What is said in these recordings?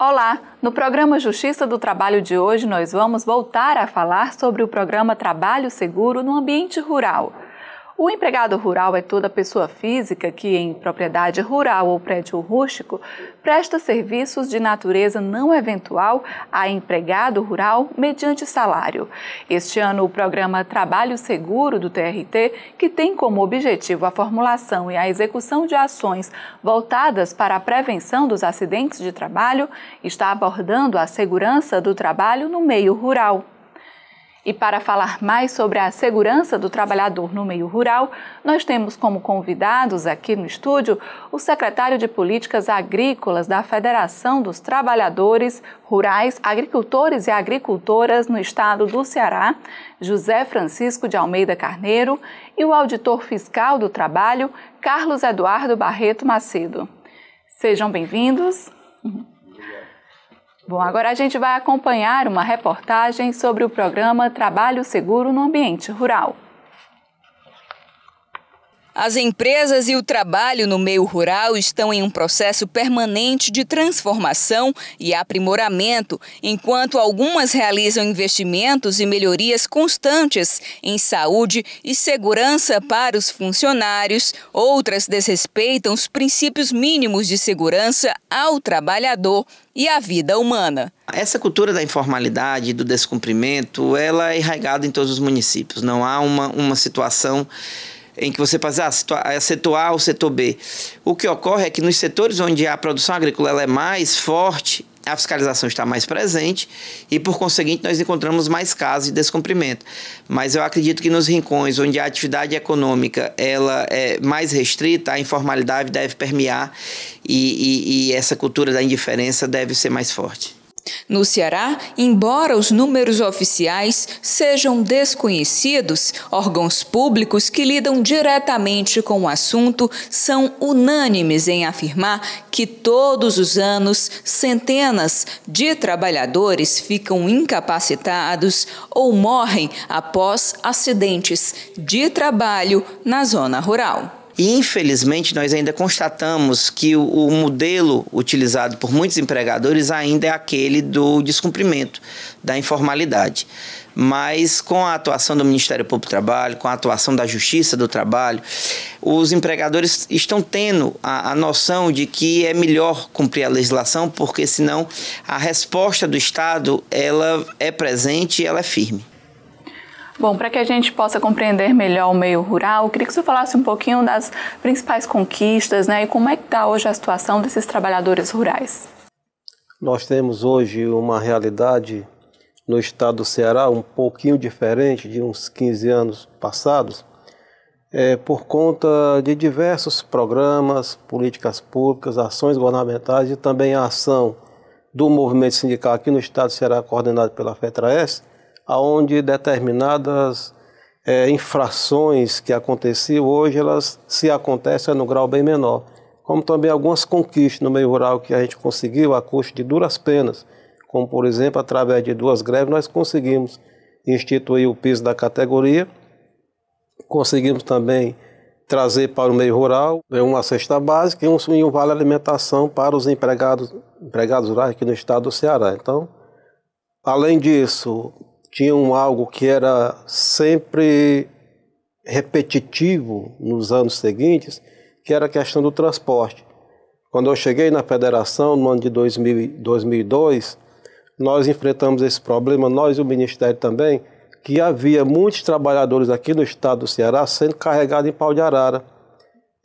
Olá! No programa Justiça do Trabalho de hoje, nós vamos voltar a falar sobre o programa Trabalho Seguro no Ambiente Rural. O empregado rural é toda pessoa física que, em propriedade rural ou prédio rústico, presta serviços de natureza não eventual a empregado rural mediante salário. Este ano, o programa Trabalho Seguro do TRT, que tem como objetivo a formulação e a execução de ações voltadas para a prevenção dos acidentes de trabalho, está abordando a segurança do trabalho no meio rural. E para falar mais sobre a segurança do trabalhador no meio rural, nós temos como convidados aqui no estúdio o secretário de Políticas Agrícolas da Federação dos Trabalhadores Rurais, Agricultores e Agricultoras no estado do Ceará, José Francisco de Almeida Carneiro, e o auditor fiscal do trabalho, Carlos Eduardo Barreto Macedo. Sejam bem-vindos. Bom, agora a gente vai acompanhar uma reportagem sobre o programa Trabalho Seguro no Ambiente Rural. As empresas e o trabalho no meio rural estão em um processo permanente de transformação e aprimoramento, enquanto algumas realizam investimentos e melhorias constantes em saúde e segurança para os funcionários, outras desrespeitam os princípios mínimos de segurança ao trabalhador e à vida humana. Essa cultura da informalidade, do descumprimento, ela é enraizada em todos os municípios. Não há uma, uma situação em que você faz ah, setor, é setor A ou setor B. O que ocorre é que nos setores onde a produção agrícola é mais forte, a fiscalização está mais presente e, por conseguinte, nós encontramos mais casos de descumprimento. Mas eu acredito que nos rincões onde a atividade econômica ela é mais restrita, a informalidade deve permear e, e, e essa cultura da indiferença deve ser mais forte. No Ceará, embora os números oficiais sejam desconhecidos, órgãos públicos que lidam diretamente com o assunto são unânimes em afirmar que todos os anos centenas de trabalhadores ficam incapacitados ou morrem após acidentes de trabalho na zona rural infelizmente, nós ainda constatamos que o, o modelo utilizado por muitos empregadores ainda é aquele do descumprimento, da informalidade mas com a atuação do Ministério Público do Trabalho, com a atuação da Justiça do Trabalho, os empregadores estão tendo a, a, noção de que é melhor cumprir a legislação, porque senão a resposta do Estado ela é presente e ela é firme. Bom, para que a gente possa compreender melhor o meio rural, queria que você falasse um pouquinho das principais conquistas né, e como é que está hoje a situação desses trabalhadores rurais. Nós temos hoje uma realidade no estado do Ceará um pouquinho diferente de uns 15 anos passados, é, por conta de diversos programas, políticas públicas, ações governamentais e também a ação do movimento sindical aqui no estado do Ceará, coordenado pela FETRAES, aonde determinadas é, infrações que aconteciam hoje, elas se acontecem no grau bem menor. Como também algumas conquistas no meio rural que a gente conseguiu a custo de duras penas, como por exemplo, através de duas greves, nós conseguimos instituir o piso da categoria, conseguimos também trazer para o meio rural é, uma cesta básica e um, e um vale alimentação para os empregados, empregados rurais aqui no estado do Ceará. Então, além disso, tinham algo que era sempre repetitivo nos anos seguintes, que era a questão do transporte. Quando eu cheguei na federação, no ano de 2000, 2002, nós enfrentamos esse problema, nós e o Ministério também, que havia muitos trabalhadores aqui no estado do Ceará sendo carregados em pau de arara.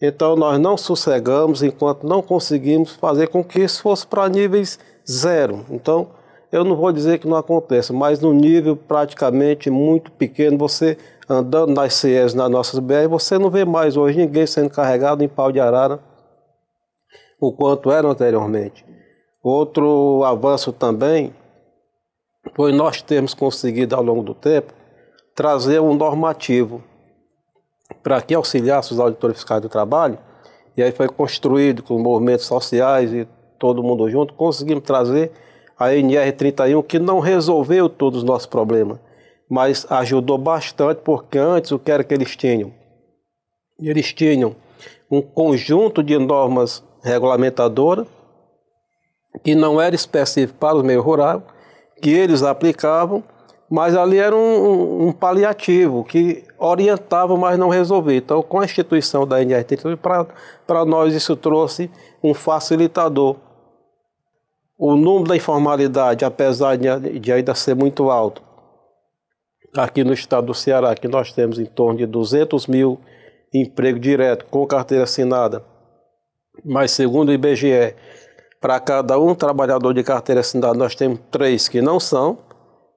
Então nós não sossegamos enquanto não conseguimos fazer com que isso fosse para níveis zero. Então eu não vou dizer que não acontece, mas no nível praticamente muito pequeno, você andando nas CEs, nas nossas BR, você não vê mais hoje ninguém sendo carregado em pau de arara, o quanto era anteriormente. Outro avanço também foi nós termos conseguido ao longo do tempo trazer um normativo para que auxiliasse os auditores fiscais do trabalho, e aí foi construído com movimentos sociais e todo mundo junto, conseguimos trazer a NR31, que não resolveu todos os nossos problemas, mas ajudou bastante, porque antes o que era que eles tinham? Eles tinham um conjunto de normas regulamentadoras que não era específico para o meio rural, que eles aplicavam, mas ali era um, um, um paliativo que orientava, mas não resolvia. Então, com a instituição da NR33, para nós isso trouxe um facilitador o número da informalidade, apesar de, ainda ser muito alto, aqui no estado do Ceará, que nós temos em torno de 200 mil emprego direto com carteira assinada, mas segundo o IBGE, para cada um trabalhador de carteira assinada, nós temos três que não são.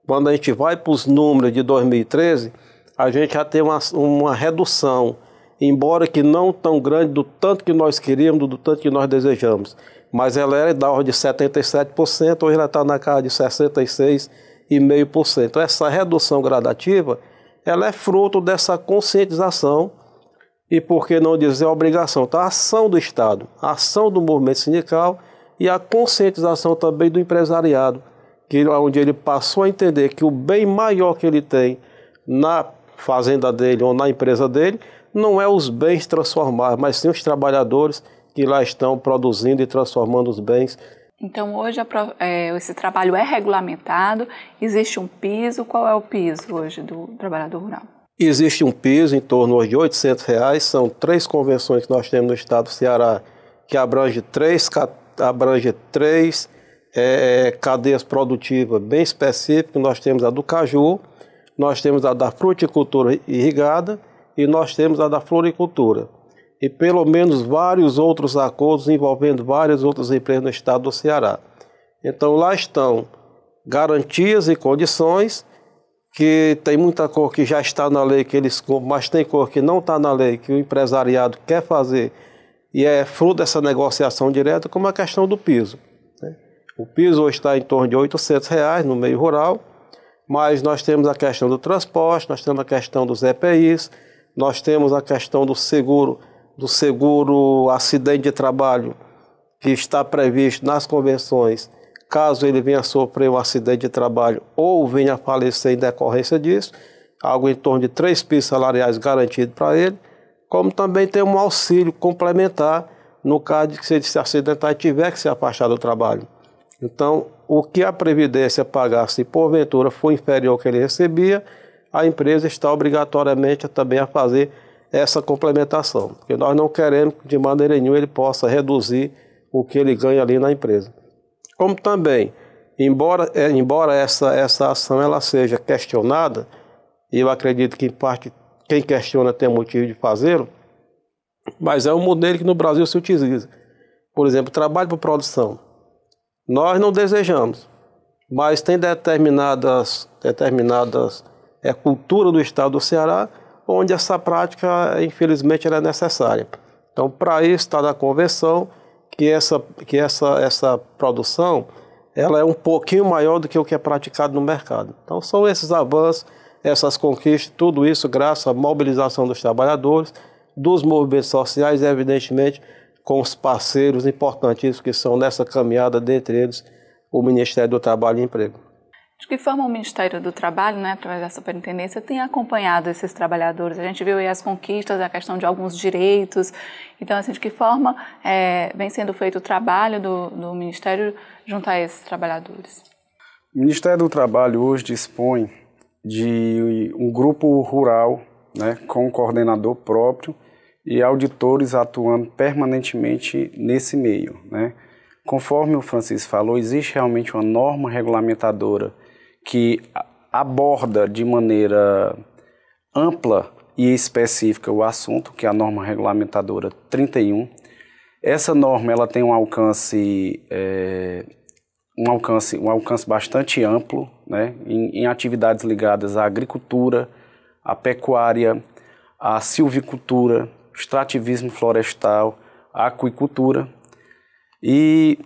Quando a gente vai para os números de 2013, a gente já tem uma, uma redução, embora que não tão grande do tanto que nós queríamos, do tanto que nós desejamos mas ela era da ordem de 77%, hoje ela está na casa de 66,5%. Essa redução gradativa ela é fruto dessa conscientização e, por que não dizer, a obrigação, Então, a ação do Estado, a ação do movimento sindical e a conscientização também do empresariado, que é onde ele passou a entender que o bem maior que ele tem na fazenda dele ou na empresa dele não é os bens transformados, mas sim os trabalhadores que lá estão produzindo e transformando os bens. Então, hoje é, esse trabalho é regulamentado, existe um piso. Qual é o piso hoje do trabalhador rural? Existe um piso em torno de R$ 800, reais, são três convenções que nós temos no estado do Ceará, que abrange três, abrange três é, é, cadeias produtivas bem específicas. Nós temos a do caju, nós temos a da fruticultura irrigada e nós temos a da floricultura e pelo menos vários outros acordos envolvendo várias outras empresas no estado do Ceará. Então lá estão garantias e condições que tem muita cor que já está na lei que eles compram, mas tem cor que não está na lei que o empresariado quer fazer e é fruto dessa negociação direta, como a questão do piso. Né? O piso hoje está em torno de R$ 800 reais no meio rural, mas nós temos a questão do transporte, nós temos a questão dos EPIs, nós temos a questão do seguro do seguro acidente de trabalho que está previsto nas convenções, caso ele venha sofrer um acidente de trabalho ou venha falecer em decorrência disso, algo em torno de três pisos salariais garantido para ele, como também tem um auxílio complementar no caso de que se ele se acidentar e tiver que se afastar do trabalho. Então, o que a Previdência pagar, se porventura for inferior ao que ele recebia, a empresa está obrigatoriamente também a fazer essa complementação, porque nós não queremos que de maneira nenhuma ele possa reduzir o que ele ganha ali na empresa. Como também, embora, é, embora essa, essa ação ela seja questionada, e eu acredito que em parte quem questiona tem motivo de fazê-lo, mas é um modelo que no Brasil se utiliza. Por exemplo, trabalho por produção. Nós não desejamos, mas tem determinadas, determinadas é, cultura do estado do Ceará onde essa prática, infelizmente, era é necessária. Então, para isso está na convenção que essa, que essa, essa produção ela é um pouquinho maior do que o que é praticado no mercado. Então, são esses avanços, essas conquistas, tudo isso graças à mobilização dos trabalhadores, dos movimentos sociais, evidentemente, com os parceiros importantíssimos que são nessa caminhada, dentre eles o Ministério do Trabalho e Emprego de que forma o Ministério do Trabalho, né, através da superintendência, tem acompanhado esses trabalhadores? A gente viu aí as conquistas, a questão de alguns direitos. Então, assim, de que forma é, vem sendo feito o trabalho do, do Ministério junto a esses trabalhadores? O Ministério do Trabalho hoje dispõe de um grupo rural, né, com um coordenador próprio e auditores atuando permanentemente nesse meio, né? Conforme o Francisco falou, existe realmente uma norma regulamentadora que aborda de maneira ampla e específica o assunto, que é a norma regulamentadora 31. Essa norma ela tem um alcance, é, um alcance, um alcance bastante amplo né, em, em atividades ligadas à agricultura, à pecuária, à silvicultura, extrativismo florestal, à aquicultura. E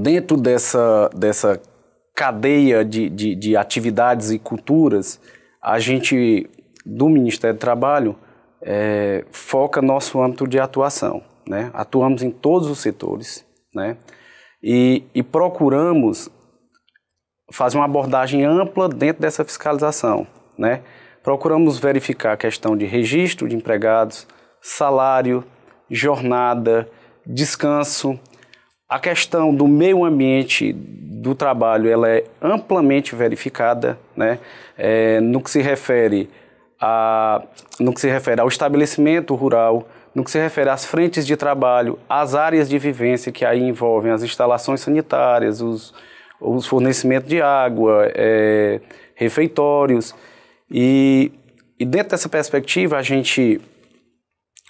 dentro dessa, dessa cadeia de, de, de atividades e culturas, a gente, do Ministério do Trabalho, é, foca nosso âmbito de atuação. Né? Atuamos em todos os setores né? e, e procuramos fazer uma abordagem ampla dentro dessa fiscalização. Né? Procuramos verificar a questão de registro de empregados, salário, jornada, descanso, a questão do meio ambiente do trabalho ela é amplamente verificada, né? É, no que se refere a, no que se refere ao estabelecimento rural, no que se refere às frentes de trabalho, às áreas de vivência que aí envolvem as instalações sanitárias, os, os fornecimentos de água, é, refeitórios. E, e, dentro dessa perspectiva, a gente,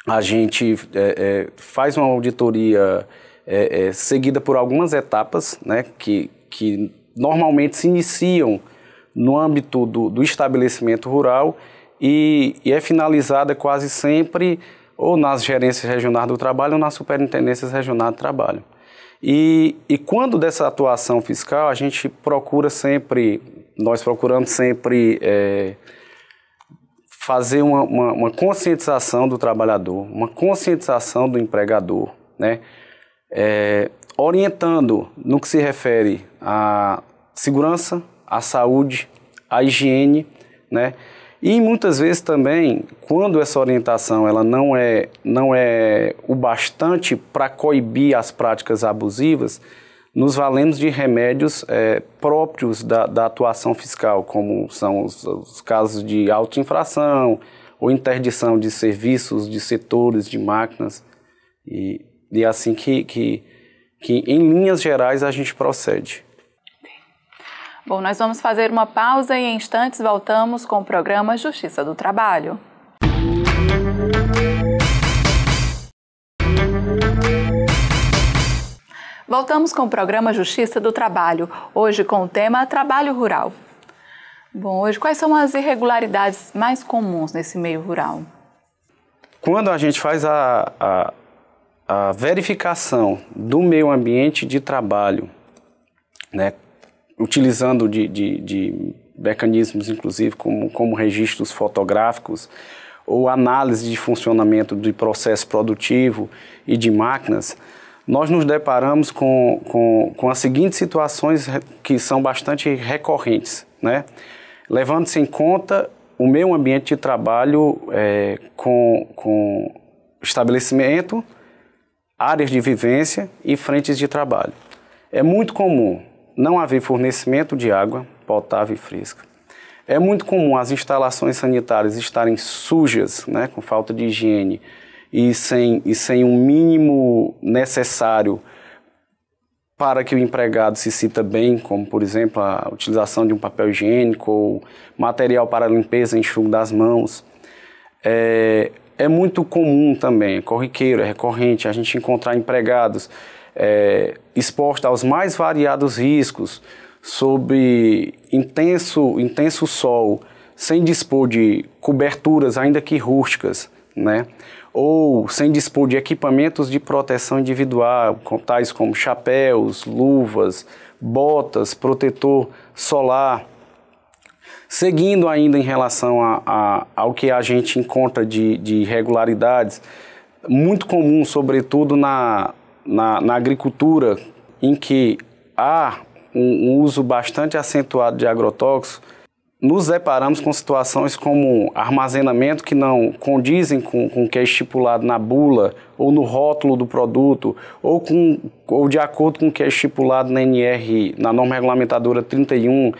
a gente é, é, faz uma auditoria é, é, seguida por algumas etapas né, que, que normalmente se iniciam no âmbito do, do estabelecimento rural e, e, é finalizada quase sempre ou nas gerências regionais do trabalho ou nas superintendências regionais do trabalho. E, e quando dessa atuação fiscal, a gente procura sempre, nós procuramos sempre é, fazer uma, uma, uma conscientização do trabalhador, uma conscientização do empregador, né? é, orientando no que se refere à segurança, à saúde, à higiene, né? E muitas vezes também, quando essa orientação ela não é, não é o bastante para coibir as práticas abusivas, nos valemos de remédios é, próprios da, da, atuação fiscal, como são os, os casos de autoinfração ou interdição de serviços, de setores, de máquinas. E e é assim que, que, que, em linhas gerais, a gente procede. Bom, nós vamos fazer uma pausa e em instantes voltamos com o programa Justiça do Trabalho. Voltamos com o programa Justiça do Trabalho, hoje com o tema Trabalho Rural. Bom, hoje quais são as irregularidades mais comuns nesse meio rural? Quando a gente faz a, a a verificação do meio ambiente de trabalho, né, utilizando de, de, de mecanismos, inclusive, como, como registros fotográficos, ou análise de funcionamento de processo produtivo e de máquinas, nós nos deparamos com, com, com as seguintes situações que são bastante recorrentes, né? levando-se em conta o meio ambiente de trabalho é, com, com estabelecimento áreas de vivência e frentes de trabalho. É muito comum não haver fornecimento de água potável e fresca. É muito comum as instalações sanitárias estarem sujas, né, com falta de higiene e sem, e sem um mínimo necessário para que o empregado se sinta bem, como por exemplo a utilização de um papel higiênico ou material para limpeza, enxugo das mãos. É, é muito comum também, é corriqueiro, é recorrente, a gente encontrar empregados é, expostos aos mais variados riscos, sob intenso, intenso sol, sem dispor de coberturas, ainda que rústicas, né? ou sem dispor de equipamentos de proteção individual, tais como chapéus, luvas, botas, protetor solar, Seguindo ainda em relação a, a, ao que a gente encontra de, de irregularidades, muito comum, sobretudo na, na, na agricultura, em que há um, um, uso bastante acentuado de agrotóxicos, nos deparamos com situações como armazenamento que não condizem com, com o que é estipulado na bula ou no rótulo do produto, ou, com, ou de acordo com o que é estipulado na NR, na norma regulamentadora 31,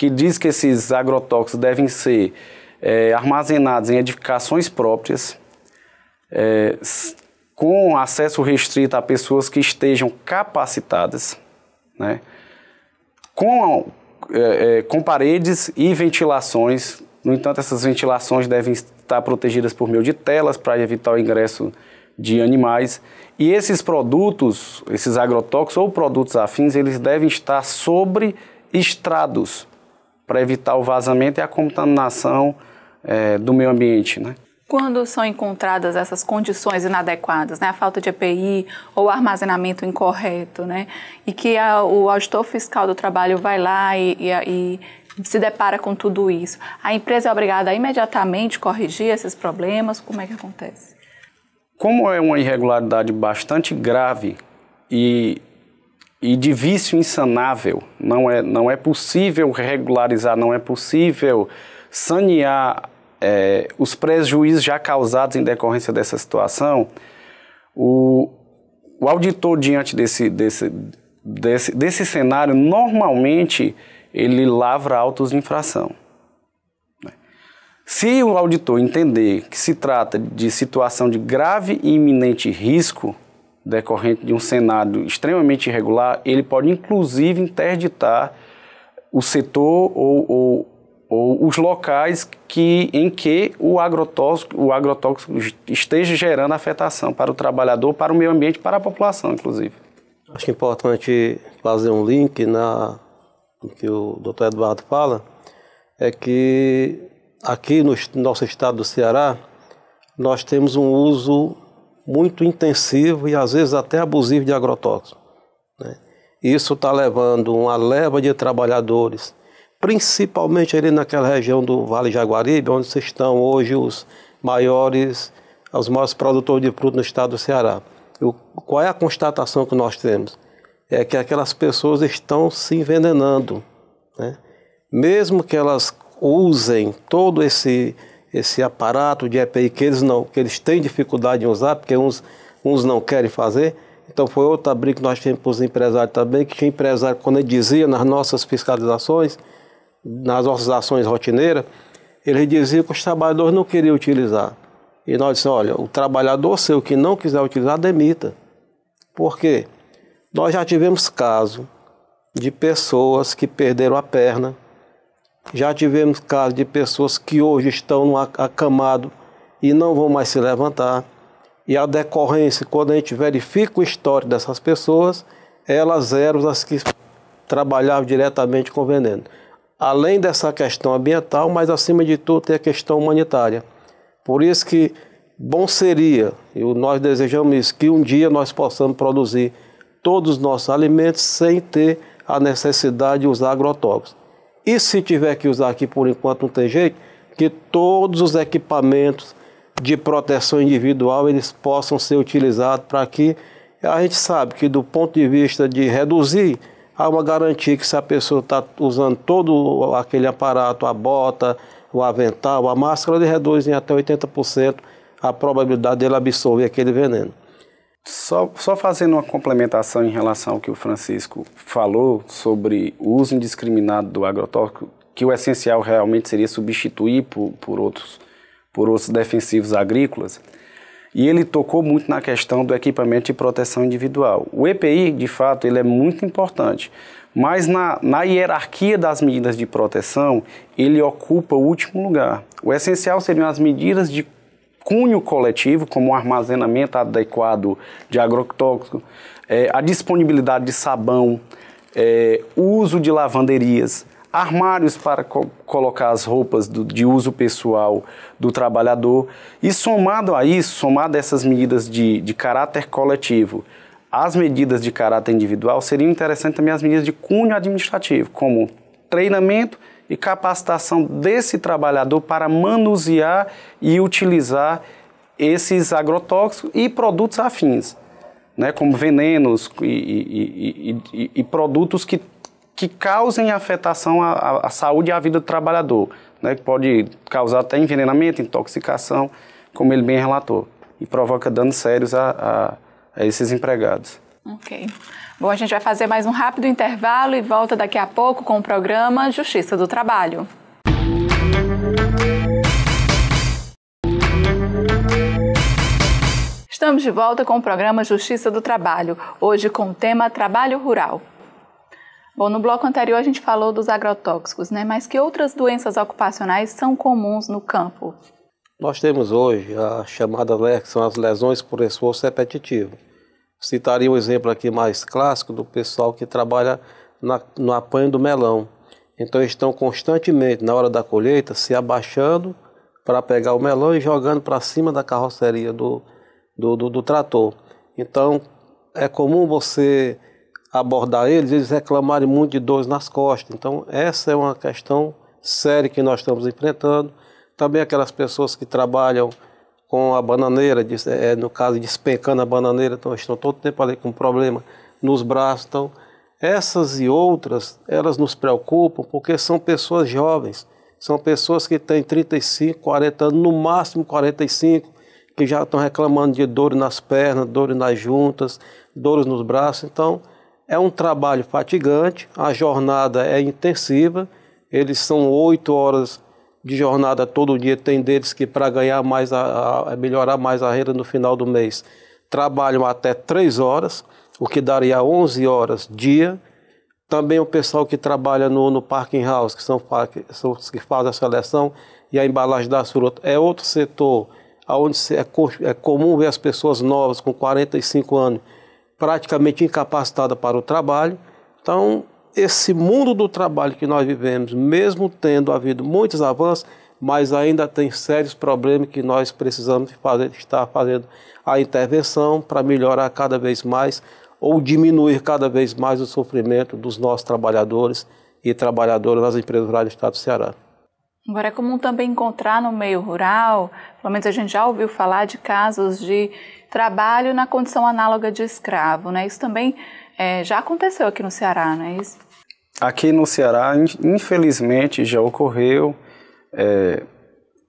que diz que esses agrotóxicos devem ser é, armazenados em edificações próprias, é, com acesso restrito a pessoas que estejam capacitadas, né, com, é, é, com paredes e ventilações. No entanto, essas ventilações devem estar protegidas por meio de telas para evitar o ingresso de animais. E esses produtos, esses agrotóxicos ou produtos afins, eles devem estar sobre estrados para evitar o vazamento e a contaminação é, do meio ambiente. Né? Quando são encontradas essas condições inadequadas, né, a falta de EPI ou armazenamento incorreto, né, e que a, o auditor fiscal do trabalho vai lá e, e, e se depara com tudo isso, a empresa é obrigada a imediatamente corrigir esses problemas? Como é que acontece? Como é uma irregularidade bastante grave e e de vício insanável. Não é, não é possível regularizar, não é possível sanear é, os prejuízos já causados em decorrência dessa situação. O, o auditor, diante desse, desse, desse, desse cenário, normalmente ele lavra autos de infração. Né? Se o auditor entender que se trata de situação de grave e iminente risco, decorrente de um Senado extremamente irregular, ele pode inclusive interditar o setor ou, ou, ou os locais que, em que o agrotóxico, o agrotóxico esteja gerando afetação para o trabalhador, para o meio ambiente, para a população, inclusive. Acho é importante fazer um link na que o doutor Eduardo fala, é que aqui no nosso estado do Ceará, nós temos um uso muito intensivo e às vezes até abusivo de agrotóxicos. Né? Isso está levando uma leva de trabalhadores, principalmente ali naquela região do Vale Jaguaribe, onde estão hoje os maiores, os maiores produtores de fruto no estado do Ceará. O, qual é a constatação que nós temos? É que aquelas pessoas estão se envenenando. Né? Mesmo que elas usem todo esse esse aparato de EPI que eles, não, que eles têm dificuldade em usar, porque uns, uns não querem fazer. Então foi outra briga que nós tivemos com os empresários também, que tinha empresário, quando ele dizia nas nossas fiscalizações, nas nossas ações rotineiras, ele dizia que os trabalhadores não queriam utilizar. E nós dissemos, olha, o trabalhador seu que não quiser utilizar, demita. Por quê? Nós já tivemos caso de pessoas que perderam a perna, já tivemos casos de pessoas que hoje estão acamado e não vão mais se levantar. E a decorrência, quando a gente verifica o histórico dessas pessoas, elas eram as que trabalhavam diretamente com veneno. Além dessa questão ambiental, mas acima de tudo tem a questão humanitária. Por isso que bom seria, e nós desejamos isso, que um dia nós possamos produzir todos os nossos alimentos sem ter a necessidade de usar agrotóxicos. E se tiver que usar aqui por enquanto não tem jeito, que todos os equipamentos de proteção individual eles possam ser utilizados para que a gente sabe que do ponto de vista de reduzir há uma garantia que se a pessoa está usando todo aquele aparato, a bota, o avental, a máscara, ele reduz em até 80% a probabilidade dele absorver aquele veneno. Só, só fazendo uma complementação em relação ao que o Francisco falou sobre o uso indiscriminado do agrotóxico, que o essencial realmente seria substituir por, por, outros, por outros defensivos agrícolas. E ele tocou muito na questão do equipamento de proteção individual. O EPI, de fato, ele é muito importante, mas na, na hierarquia das medidas de proteção, ele ocupa o último lugar. O essencial seriam as medidas de cunho coletivo, como o armazenamento adequado de agrotóxico, é, a disponibilidade de sabão, é, uso de lavanderias, armários para co colocar as roupas do, de uso pessoal do trabalhador. E somado a isso, somado a essas medidas de, de caráter coletivo, as medidas de caráter individual, seriam interessantes também as medidas de cunho administrativo, como treinamento e capacitação desse trabalhador para manusear e utilizar esses agrotóxicos e produtos afins, né, como venenos e, e, e, e produtos que, que causem afetação à, à, saúde e à vida do trabalhador, né, que pode causar até envenenamento, intoxicação, como ele bem relatou, e provoca danos sérios a, a, a esses empregados. Ok. Bom, a gente vai fazer mais um rápido intervalo e volta daqui a pouco com o programa Justiça do Trabalho. Estamos de volta com o programa Justiça do Trabalho, hoje com o tema Trabalho Rural. Bom, no bloco anterior a gente falou dos agrotóxicos, né? Mas que outras doenças ocupacionais são comuns no campo? Nós temos hoje a chamada LER, que são as lesões por esforço repetitivo. Citaria um exemplo aqui mais clássico do pessoal que trabalha na, no apanho do melão. Então eles estão constantemente, na hora da colheita, se abaixando para pegar o melão e jogando para cima da carroceria do, do, do, do trator. Então é comum você abordar eles, eles reclamarem muito de dores nas costas. Então, essa é uma questão séria que nós estamos enfrentando. Também aquelas pessoas que trabalham com a bananeira, é, no caso, despencando a bananeira, então estão todo tempo ali com problema nos braços. Então, essas e outras, elas nos preocupam porque são pessoas jovens, são pessoas que têm 35, 40 anos, no máximo 45, que já estão reclamando de dor nas pernas, dor nas juntas, dores nos braços. Então, é um trabalho fatigante, a jornada é intensiva, eles são oito horas de jornada todo dia, tem deles que para ganhar mais, a, a, melhorar mais a renda no final do mês, trabalham até 3 horas, o que daria 11 horas dia. Também o pessoal que trabalha no, no parking house, que são, são os que fazem a seleção e a embalagem das frutas, é outro setor onde é, é comum ver as pessoas novas com 45 anos praticamente incapacitada para o trabalho. Então, esse mundo do trabalho que nós vivemos, mesmo tendo havido muitos avanços, mas ainda tem sérios problemas que nós precisamos fazer, estar fazendo a intervenção para melhorar cada vez mais ou diminuir cada vez mais o sofrimento dos nossos trabalhadores e trabalhadoras nas empresas rurais do Estado do Ceará. Agora, é comum também encontrar no meio rural, pelo menos a gente já ouviu falar de casos de trabalho na condição análoga de escravo, né? Isso também é, já aconteceu aqui no Ceará, não é isso? Aqui no Ceará, infelizmente, já ocorreu. É,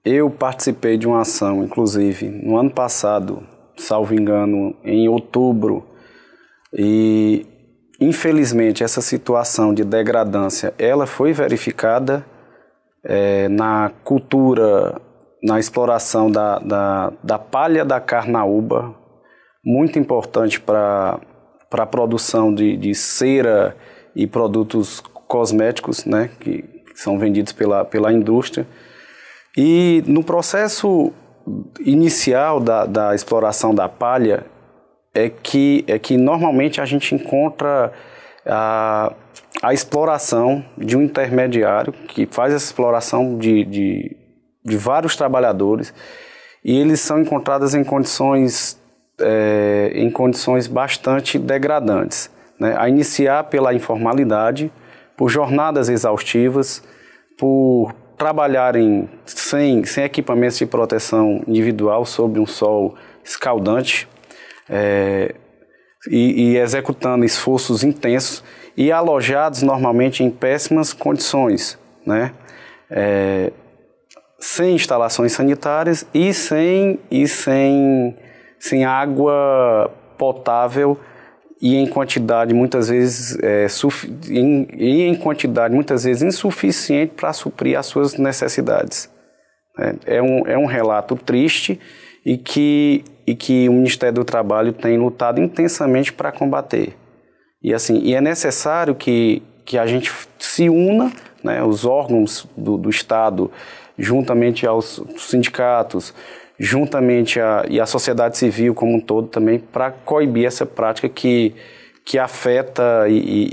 eu participei de uma ação, inclusive, no ano passado, salvo engano, em outubro, e infelizmente essa situação de degradância, ela foi verificada é, na cultura, na exploração da, da, da palha da carnaúba, muito importante para para a produção de, de cera e produtos cosméticos, né, que, são vendidos pela, pela indústria. E no processo inicial da, da exploração da palha é que, é que normalmente a gente encontra a, a exploração de um intermediário que faz essa exploração de, de, de vários trabalhadores e eles são encontrados em condições é, em condições bastante degradantes, né? a iniciar pela informalidade, por jornadas exaustivas, por trabalharem sem, sem equipamentos de proteção individual sob um sol escaldante é, e, e executando esforços intensos e alojados normalmente em péssimas condições, né? É, sem instalações sanitárias e sem, e sem sem água potável e em quantidade muitas vezes é, em, e em quantidade muitas vezes insuficiente para suprir as suas necessidades. É, é, um, é um relato triste e que, e que o Ministério do Trabalho tem lutado intensamente para combater. E assim, e é necessário que, que a gente se una, né, os órgãos do, do Estado, juntamente aos sindicatos, juntamente a, e a sociedade civil como um todo também, para coibir essa prática que, que afeta e, e,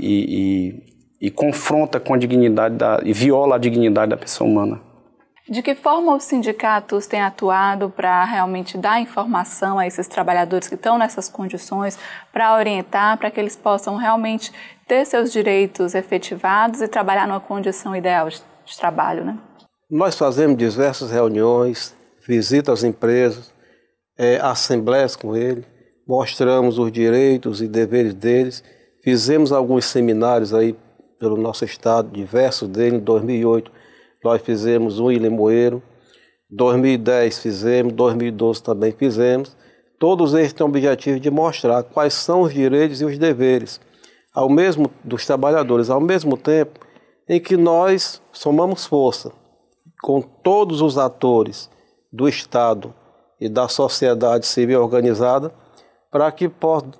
e, e confronta com a dignidade da, e viola a dignidade da pessoa humana. De que forma os sindicatos têm atuado para realmente dar informação a esses trabalhadores que estão nessas condições, para orientar, para que eles possam realmente ter seus direitos efetivados e trabalhar numa condição ideal de, de trabalho, né? Nós fazemos diversas reuniões, visita as empresas, é, assembleias com ele, mostramos os direitos e deveres deles, fizemos alguns seminários aí pelo nosso estado, diversos deles. Em 2008 nós fizemos um em Limoeiro, 2010 fizemos, 2012 também fizemos. Todos eles têm o objetivo de mostrar quais são os direitos e os deveres ao mesmo dos trabalhadores, ao mesmo tempo em que nós somamos força com todos os atores do Estado e da sociedade civil organizada para que,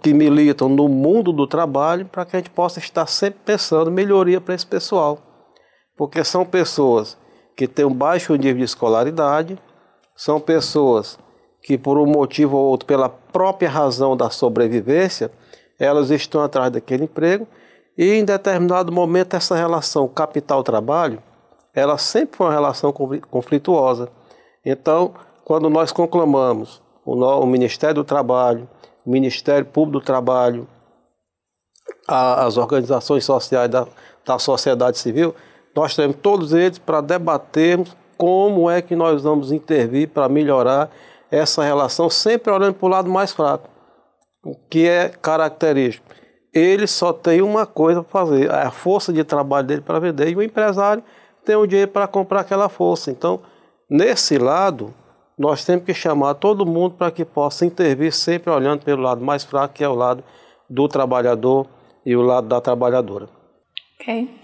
que militam no mundo do trabalho, para que a gente possa estar sempre pensando melhoria para esse pessoal. Porque são pessoas que têm um baixo nível de escolaridade, são pessoas que, por um motivo ou outro, pela própria razão da sobrevivência, elas estão atrás daquele emprego e, em determinado momento, essa relação capital-trabalho, ela sempre foi uma relação conflituosa então, quando nós conclamamos o, Ministério do Trabalho, o Ministério Público do Trabalho, as organizações sociais da, da sociedade civil, nós temos todos eles para debatermos como é que nós vamos intervir para melhorar essa relação, sempre olhando para o lado mais fraco, o que é característico. Ele só tem uma coisa para fazer, é a força de trabalho dele para vender, e o empresário tem o dinheiro para comprar aquela força. Então, Nesse lado, nós temos que chamar todo mundo para que possa intervir, sempre olhando pelo lado mais fraco, que é o lado do trabalhador e o lado da trabalhadora. Ok.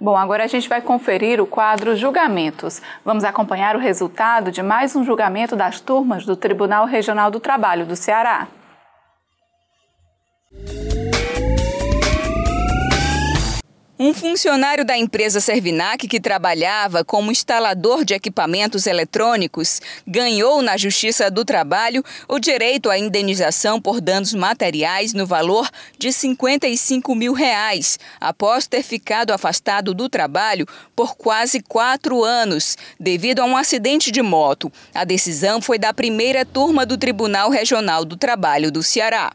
Bom, agora a gente vai conferir o quadro Julgamentos. Vamos acompanhar o resultado de mais um julgamento das turmas do Tribunal Regional do Trabalho do Ceará. funcionário da empresa Servinac que trabalhava como instalador de equipamentos eletrônicos ganhou na Justiça do Trabalho o direito à indenização por danos materiais no valor de 55 mil reais, após ter ficado afastado do trabalho por quase quatro anos, devido a um acidente de moto. A decisão foi da primeira turma do Tribunal Regional do Trabalho do Ceará.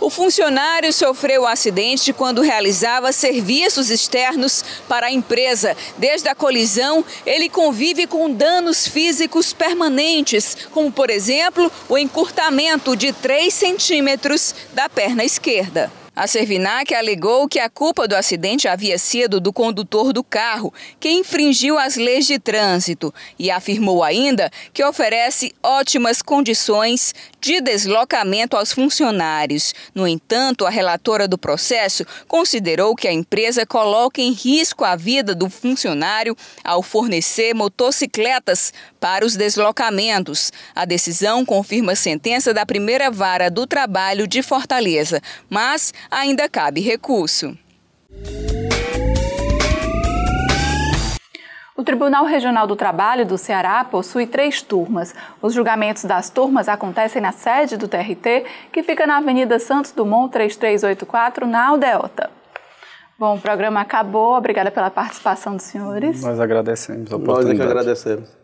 O funcionário sofreu um acidente quando realizava serviços externos para a empresa. Desde a colisão, ele convive com danos físicos permanentes, como, por exemplo, o encurtamento de 3 centímetros da perna esquerda. A Servinac alegou que a culpa do acidente havia sido do condutor do carro, que infringiu as leis de trânsito, e afirmou ainda que oferece ótimas condições de deslocamento aos funcionários. No entanto, a relatora do processo considerou que a empresa coloca em risco a vida do funcionário ao fornecer motocicletas para os deslocamentos. A decisão confirma a sentença da primeira vara do trabalho de Fortaleza, mas ainda cabe recurso. O Tribunal Regional do Trabalho do Ceará possui três turmas. Os julgamentos das turmas acontecem na sede do TRT, que fica na Avenida Santos Dumont 3384, na Aldeota. Bom, o programa acabou. Obrigada pela participação dos senhores. Nós agradecemos a oportunidade. Nós é que agradecemos.